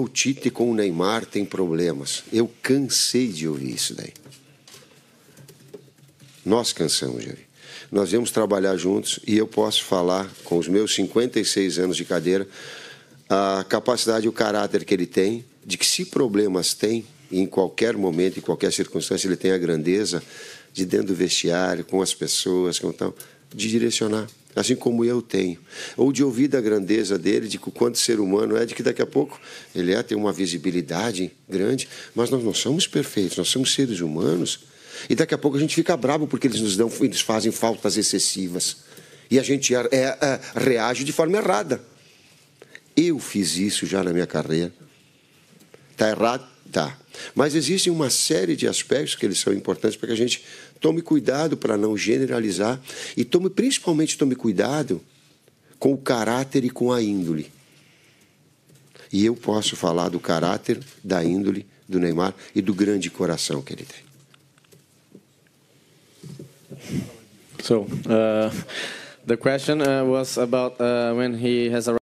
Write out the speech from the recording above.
O Tite com o Neymar tem problemas. Eu cansei de ouvir isso daí. Nós cansamos de ouvir. Nós vamos trabalhar juntos e eu posso falar, com os meus 56 anos de cadeira, a capacidade e o caráter que ele tem, de que se problemas tem, em qualquer momento, em qualquer circunstância, ele tem a grandeza de dentro do vestiário, com as pessoas, com tal de direcionar, assim como eu tenho. Ou de ouvir da grandeza dele, de quanto ser humano é, de que daqui a pouco ele é, tem uma visibilidade grande, mas nós não somos perfeitos, nós somos seres humanos. E daqui a pouco a gente fica bravo porque eles nos dão, eles fazem faltas excessivas. E a gente é, é, reage de forma errada. Eu fiz isso já na minha carreira. Está errado? Tá. Mas existe uma série de aspectos que eles são importantes para que a gente tome cuidado para não generalizar e tome principalmente tome cuidado com o caráter e com a índole. E eu posso falar do caráter, da índole do Neymar e do grande coração que ele tem. So, uh, the question uh, was about uh, when he has arrived.